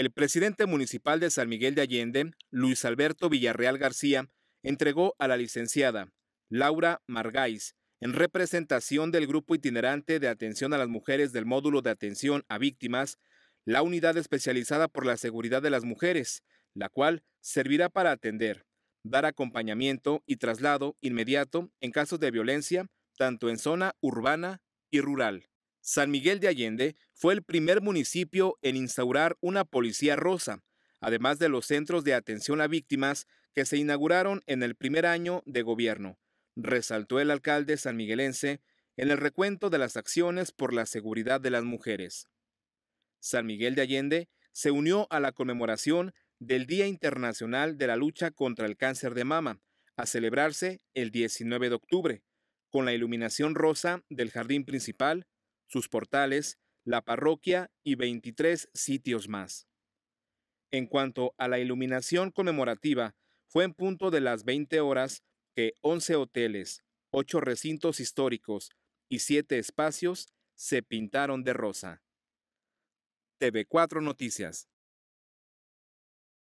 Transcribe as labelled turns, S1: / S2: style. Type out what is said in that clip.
S1: El presidente municipal de San Miguel de Allende, Luis Alberto Villarreal García, entregó a la licenciada Laura Margáis, en representación del Grupo Itinerante de Atención a las Mujeres del Módulo de Atención a Víctimas, la unidad especializada por la seguridad de las mujeres, la cual servirá para atender, dar acompañamiento y traslado inmediato en casos de violencia, tanto en zona urbana y rural. San Miguel de Allende fue el primer municipio en instaurar una policía rosa, además de los centros de atención a víctimas que se inauguraron en el primer año de gobierno, resaltó el alcalde sanmiguelense en el recuento de las acciones por la seguridad de las mujeres. San Miguel de Allende se unió a la conmemoración del Día Internacional de la Lucha contra el Cáncer de Mama, a celebrarse el 19 de octubre, con la iluminación rosa del jardín principal sus portales, la parroquia y 23 sitios más. En cuanto a la iluminación conmemorativa, fue en punto de las 20 horas que 11 hoteles, 8 recintos históricos y 7 espacios se pintaron de rosa. TV4 Noticias.